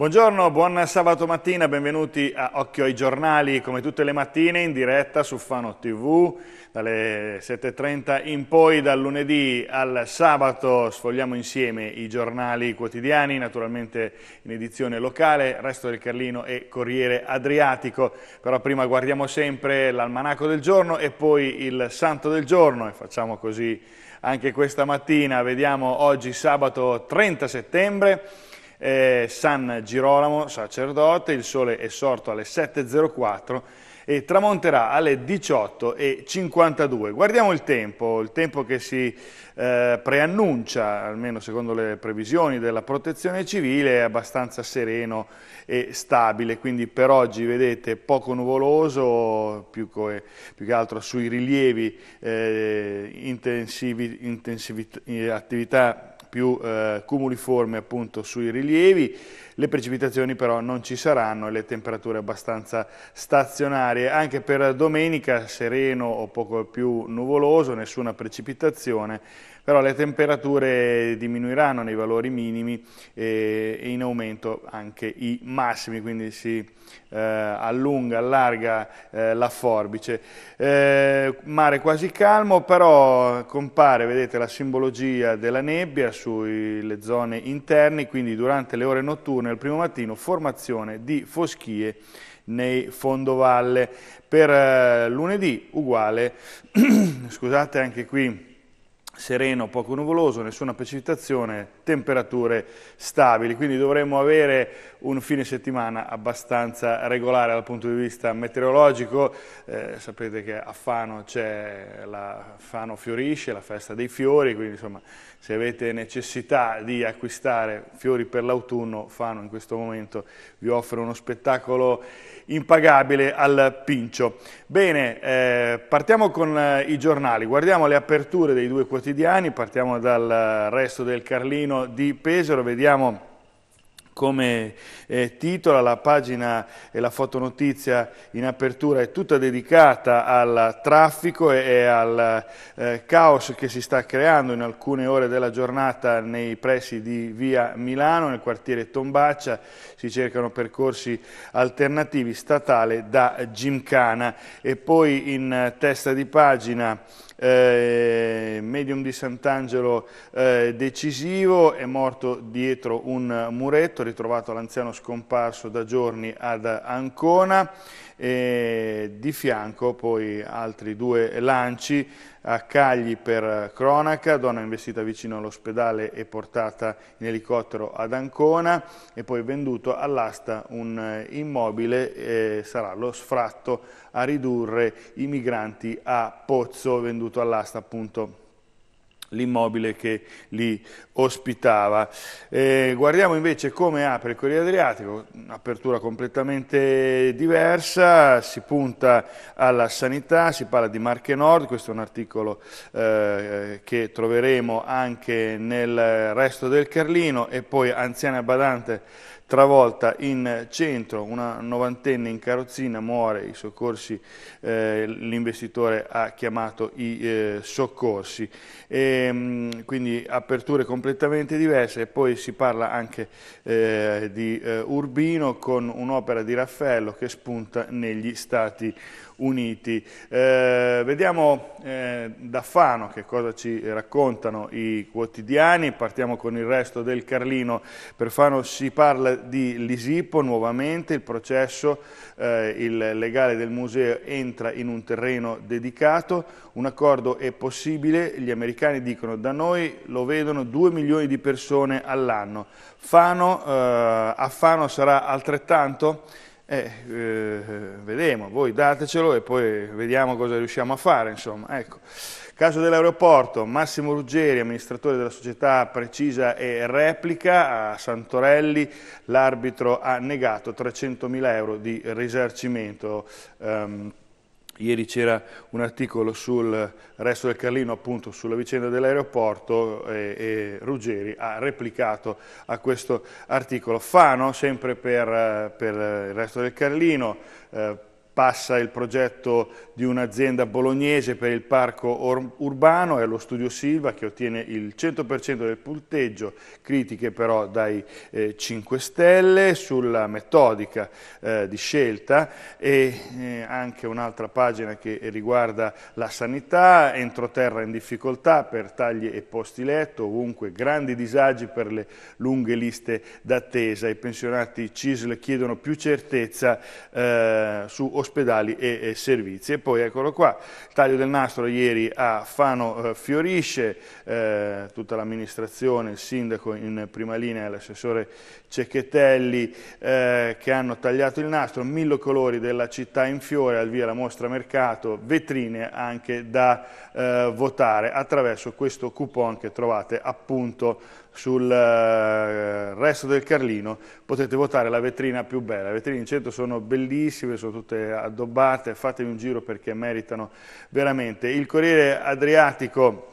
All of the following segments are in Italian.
Buongiorno, buon sabato mattina, benvenuti a Occhio ai giornali, come tutte le mattine in diretta su Fano TV, dalle 7.30 in poi, dal lunedì al sabato, sfogliamo insieme i giornali quotidiani, naturalmente in edizione locale, Resto del Carlino e Corriere Adriatico, però prima guardiamo sempre l'almanaco del giorno e poi il santo del giorno e facciamo così anche questa mattina, vediamo oggi sabato 30 settembre, eh, San Girolamo, sacerdote, il sole è sorto alle 7.04 e tramonterà alle 18.52. Guardiamo il tempo, il tempo che si eh, preannuncia, almeno secondo le previsioni della protezione civile, è abbastanza sereno e stabile, quindi per oggi vedete poco nuvoloso, più, che, più che altro sui rilievi, eh, intensivi, intensivi, eh, attività più eh, cumuliforme appunto sui rilievi, le precipitazioni però non ci saranno e le temperature abbastanza stazionarie. Anche per domenica sereno o poco più nuvoloso, nessuna precipitazione, però le temperature diminuiranno nei valori minimi e in aumento anche i massimi, quindi si eh, allunga, allarga eh, la forbice. Eh, mare quasi calmo, però compare, vedete, la simbologia della nebbia sulle zone interne, quindi durante le ore notturne al primo mattino formazione di foschie nei fondovalle. Per eh, lunedì uguale, scusate anche qui sereno, poco nuvoloso, nessuna precipitazione, temperature stabili, quindi dovremmo avere un fine settimana abbastanza regolare dal punto di vista meteorologico, eh, sapete che a Fano, c'è la Fano fiorisce, la festa dei fiori, quindi insomma se avete necessità di acquistare fiori per l'autunno, Fano in questo momento vi offre uno spettacolo impagabile al Pincio. Bene, eh, partiamo con eh, i giornali, guardiamo le aperture dei due quotidiani, partiamo dal resto del Carlino di Pesaro, vediamo come eh, titola, la pagina e la fotonotizia in apertura è tutta dedicata al traffico e, e al eh, caos che si sta creando in alcune ore della giornata nei pressi di via Milano, nel quartiere Tombaccia, si cercano percorsi alternativi statale da Gimcana e poi in eh, testa di pagina eh, medium di Sant'Angelo eh, decisivo, è morto dietro un muretto, ritrovato l'anziano scomparso da giorni ad Ancona e di fianco poi altri due lanci a Cagli per Cronaca, donna investita vicino all'ospedale e portata in elicottero ad Ancona e poi venduto all'asta un immobile, eh, sarà lo sfratto a ridurre i migranti a Pozzo, venduto all'asta appunto l'immobile che li ospitava. Eh, guardiamo invece come apre il Corriere Adriatico, un'apertura completamente diversa, si punta alla sanità, si parla di Marche Nord, questo è un articolo eh, che troveremo anche nel resto del Carlino e poi anziana badante travolta in centro, una novantenne in carrozzina muore, i soccorsi, eh, l'investitore ha chiamato i eh, soccorsi. E, ehm, quindi aperture completamente diverse e poi si parla anche eh, di eh, Urbino con un'opera di Raffaello che spunta negli Stati Uniti uniti. Eh, vediamo eh, da Fano che cosa ci raccontano i quotidiani, partiamo con il resto del Carlino. Per Fano si parla di Lisipo nuovamente, il processo, eh, il legale del museo entra in un terreno dedicato, un accordo è possibile, gli americani dicono da noi lo vedono 2 milioni di persone all'anno. Fano, eh, a Fano sarà altrettanto? Eh, eh, vedremo, voi datecelo e poi vediamo cosa riusciamo a fare, insomma. Ecco. Caso dell'aeroporto, Massimo Ruggeri, amministratore della società Precisa e Replica, a Santorelli l'arbitro ha negato 300.000 euro di risarcimento. Um, Ieri c'era un articolo sul resto del Carlino, appunto sulla vicenda dell'aeroporto e, e, Ruggeri ha replicato a questo articolo. Fano, sempre per, per il resto del Carlino, eh, passa il progetto di un'azienda bolognese per il parco urbano, è lo studio Silva che ottiene il 100% del punteggio, critiche però dai eh, 5 Stelle sulla metodica eh, di scelta e eh, anche un'altra pagina che riguarda la sanità, entroterra in difficoltà per tagli e posti letto, ovunque grandi disagi per le lunghe liste d'attesa, i pensionati CISL chiedono più certezza eh, su ospedali ospedali e, servizi. E poi eccolo qua, il taglio del nastro ieri a Fano eh, fiorisce, eh, tutta l'amministrazione, il sindaco in prima linea, l'assessore Cecchetelli eh, che hanno tagliato il nastro, mille colori della città in fiore, al via la mostra mercato, vetrine anche da eh, votare attraverso questo coupon che trovate appunto sul eh, resto del Carlino potete votare la vetrina più bella. Le vetrine in centro sono bellissime, sono tutte addobbate, fatevi un giro perché meritano veramente. Il Corriere Adriatico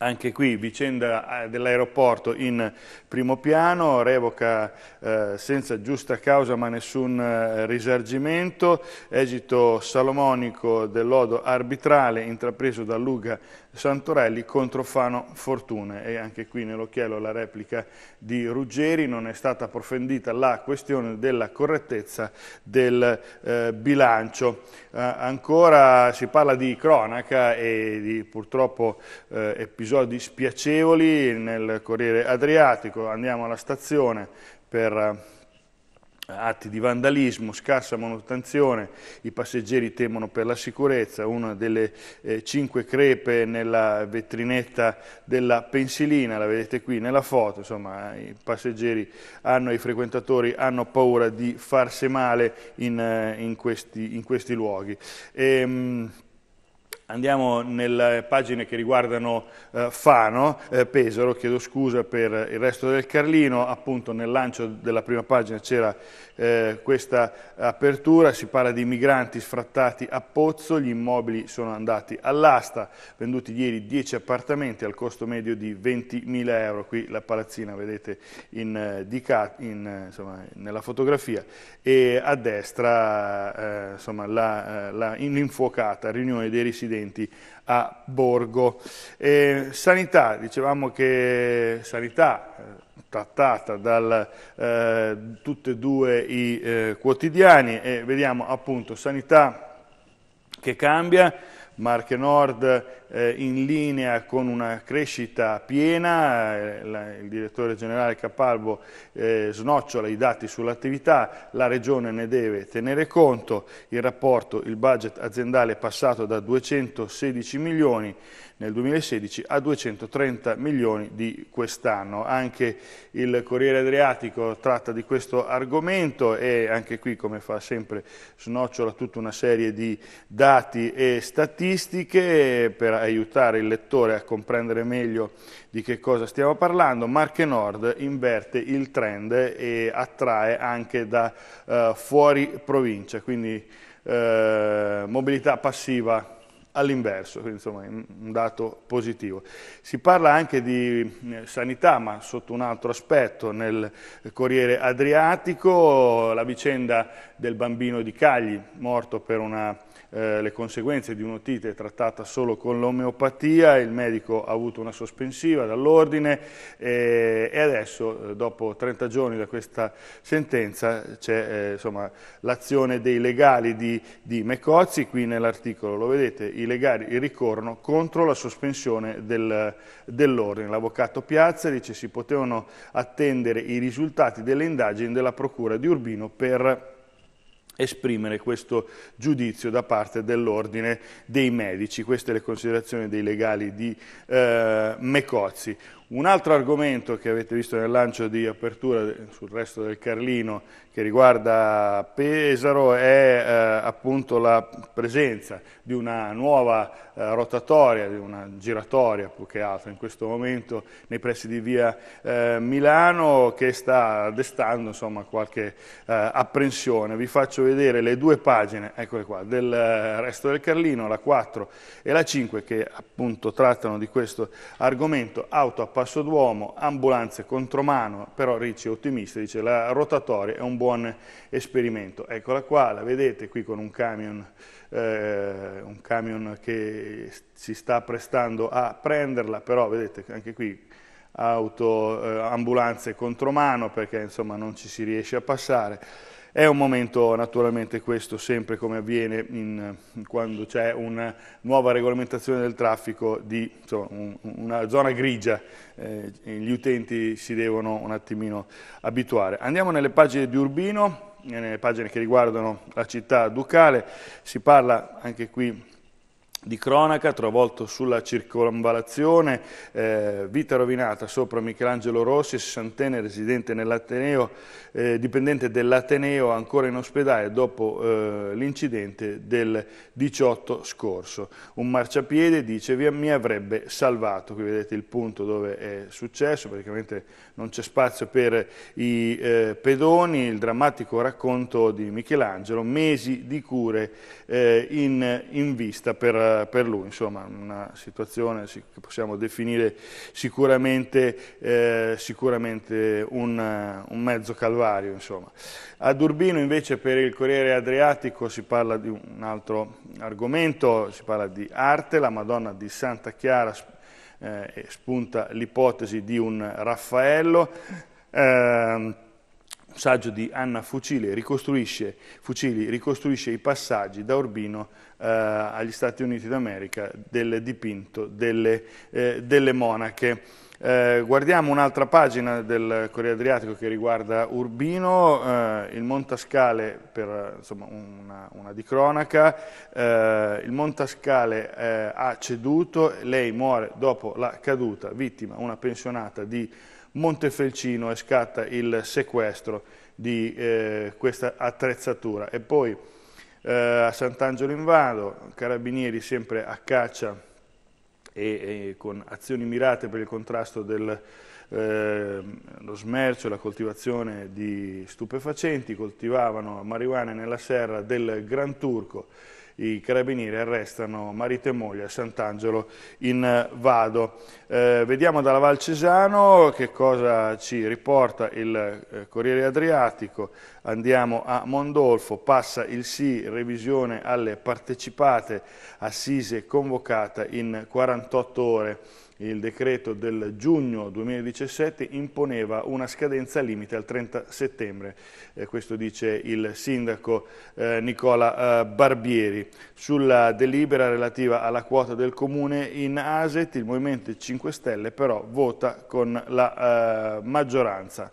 anche qui vicenda eh, dell'aeroporto in primo piano, revoca eh, senza giusta causa ma nessun eh, risargimento, esito salomonico del lodo arbitrale intrapreso da Luga Santorelli contro Fano Fortuna e anche qui nell'occhiello la replica di Ruggeri non è stata approfondita la questione della correttezza del eh, bilancio. Eh, ancora si parla di cronaca e di purtroppo eh, episodi spiacevoli nel Corriere Adriatico, andiamo alla stazione per eh, atti di vandalismo, scarsa manutenzione, i passeggeri temono per la sicurezza, una delle eh, cinque crepe nella vetrinetta della pensilina, la vedete qui nella foto, insomma i passeggeri hanno, i frequentatori hanno paura di farsi male in, eh, in, questi, in questi, luoghi. E, ehm, Andiamo nelle pagine che riguardano eh, Fano, eh, Pesaro, chiedo scusa per il resto del Carlino, appunto nel lancio della prima pagina c'era eh, questa apertura, si parla di migranti sfrattati a Pozzo, gli immobili sono andati all'asta, venduti ieri 10 appartamenti al costo medio di 20.000 euro, qui la palazzina vedete in, eh, in, eh, insomma, nella fotografia e a destra l'infuocata eh, la, riunione dei residenti residenti a Borgo. Eh, sanità, dicevamo che sanità eh, trattata da eh, tutti e due i eh, quotidiani e vediamo appunto sanità che cambia, Marche Nord eh, in linea con una crescita piena, eh, la, il direttore generale Capalbo eh, snocciola i dati sull'attività, la regione ne deve tenere conto, il rapporto, il budget aziendale è passato da 216 milioni nel 2016 a 230 milioni di quest'anno. Anche il Corriere Adriatico tratta di questo argomento e anche qui come fa sempre snocciola tutta una serie di dati e statistiche statistiche per aiutare il lettore a comprendere meglio di che cosa stiamo parlando. Marche Nord inverte il trend e attrae anche da eh, fuori provincia, quindi eh, mobilità passiva all'inverso, insomma un dato positivo. Si parla anche di eh, sanità, ma sotto un altro aspetto, nel Corriere Adriatico, la vicenda del bambino di Cagli, morto per una eh, le conseguenze di un'otite trattata solo con l'omeopatia, il medico ha avuto una sospensiva dall'ordine eh, e adesso, eh, dopo 30 giorni da questa sentenza, c'è eh, l'azione dei legali di, di Mecozzi, qui nell'articolo lo vedete, i legali ricorrono contro la sospensione del, dell'ordine. L'avvocato Piazza dice si potevano attendere i risultati delle indagini della Procura di Urbino per esprimere questo giudizio da parte dell'ordine dei medici. Queste le considerazioni dei legali di eh, Mecozzi. Un altro argomento che avete visto nel lancio di apertura sul resto del Carlino che riguarda Pesaro è eh, appunto la presenza di una nuova eh, rotatoria, di una giratoria più che altro in questo momento nei pressi di via eh, Milano che sta destando insomma, qualche eh, apprensione. Vi faccio vedere le due pagine, eccole qua, del eh, resto del Carlino, la 4 e la 5 che appunto trattano di questo argomento autoapparato passo d'uomo, ambulanze contromano, però Ricci è ottimista, dice la rotatoria è un buon esperimento. Eccola qua, la vedete qui con un camion, eh, un camion che si sta prestando a prenderla, però vedete anche qui auto, eh, ambulanze contromano perché insomma non ci si riesce a passare. È un momento naturalmente questo, sempre come avviene in, eh, quando c'è una nuova regolamentazione del traffico, di insomma, un, una zona grigia, eh, gli utenti si devono un attimino abituare. Andiamo nelle pagine di Urbino, nelle pagine che riguardano la città ducale, si parla anche qui di cronaca, travolto sulla circonvalazione, eh, vita rovinata sopra Michelangelo Rossi, sessantenne residente nell'Ateneo, eh, dipendente dell'Ateneo ancora in ospedale dopo eh, l'incidente del 18 scorso. Un marciapiede dice mi avrebbe salvato, qui vedete il punto dove è successo, praticamente non c'è spazio per i eh, pedoni, il drammatico racconto di Michelangelo, mesi di cure eh, in, in vista per per, lui, insomma una situazione che possiamo definire sicuramente, eh, sicuramente un, un, mezzo calvario. Insomma. Ad Urbino invece per il Corriere Adriatico si parla di un altro argomento, si parla di arte, la Madonna di Santa Chiara eh, spunta l'ipotesi di un Raffaello. Eh, un saggio di Anna Fucili ricostruisce, Fucili ricostruisce i passaggi da Urbino eh, agli Stati Uniti d'America del dipinto delle, eh, delle monache. Eh, guardiamo un'altra pagina del Corriere Adriatico che riguarda Urbino, eh, il Montascale, per insomma, una, una, di cronaca, eh, il Montascale eh, ha ceduto, lei muore dopo la caduta, vittima una pensionata di Urbino, Montefelcino e scatta il sequestro di eh, questa attrezzatura. E poi eh, a Sant'Angelo in Vado, Carabinieri sempre a caccia e, e con azioni mirate per il contrasto del, eh, lo smercio, la coltivazione di stupefacenti, coltivavano marijuana nella serra del Gran Turco, i carabinieri arrestano marito e moglie a Sant'Angelo in eh, Vado. Eh, vediamo dalla Val Cesano che cosa ci riporta il eh, Corriere Adriatico, andiamo a Mondolfo, passa il sì, revisione alle partecipate, assise convocata in 48 ore il decreto del giugno 2017 imponeva una scadenza limite al 30 settembre, eh, questo dice il sindaco eh, Nicola eh, Barbieri. Sulla delibera relativa alla quota del comune in ASET il Movimento 5 Stelle però vota con la eh, maggioranza.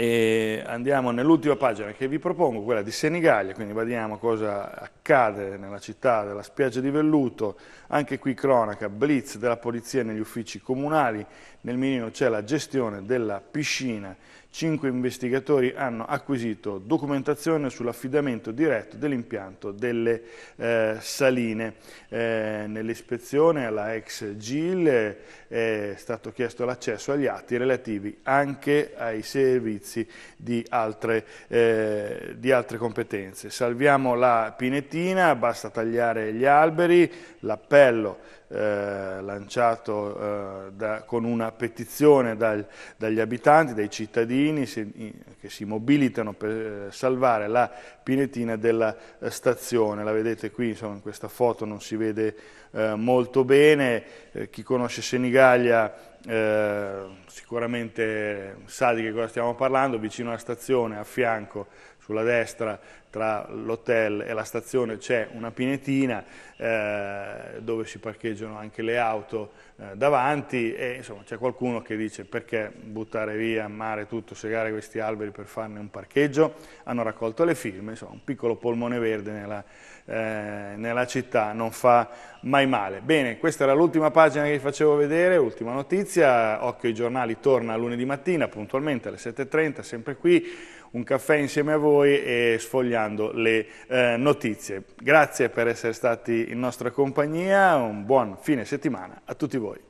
E andiamo nell'ultima pagina che vi propongo, quella di Senigallia, quindi vediamo cosa accade nella città della spiaggia di Velluto, anche qui cronaca, blitz della polizia negli uffici comunali, nel mirino c'è la gestione della piscina, cinque investigatori hanno acquisito documentazione sull'affidamento diretto dell'impianto delle eh, saline. Eh, Nell'ispezione alla ex GIL è stato chiesto l'accesso agli atti relativi anche ai servizi di altre, eh, di altre competenze. Salviamo la pinetina, basta tagliare gli alberi, l'appello eh, lanciato eh, da, con una petizione dal, dagli abitanti, dai cittadini si, che si mobilitano per eh, salvare la pinetina della eh, stazione. La vedete qui, insomma, in questa foto non si vede eh, molto bene. chi conosce Senigallia sicuramente sa di che cosa stiamo parlando, vicino alla stazione, a fianco sulla destra tra l'hotel e la stazione c'è una pinetina eh, dove si parcheggiano anche le auto eh, davanti e insomma c'è qualcuno che dice perché buttare via, mare tutto, segare questi alberi per farne un parcheggio, hanno raccolto le firme, insomma un piccolo polmone verde nella, eh, nella città non fa mai male. Bene, questa era l'ultima pagina che vi facevo vedere, ultima notizia, Occhio ai giornali torna lunedì mattina puntualmente alle 7.30, sempre qui un caffè insieme a voi e sfogliando le eh, notizie. Grazie per essere stati in nostra compagnia, un buon fine settimana a tutti voi.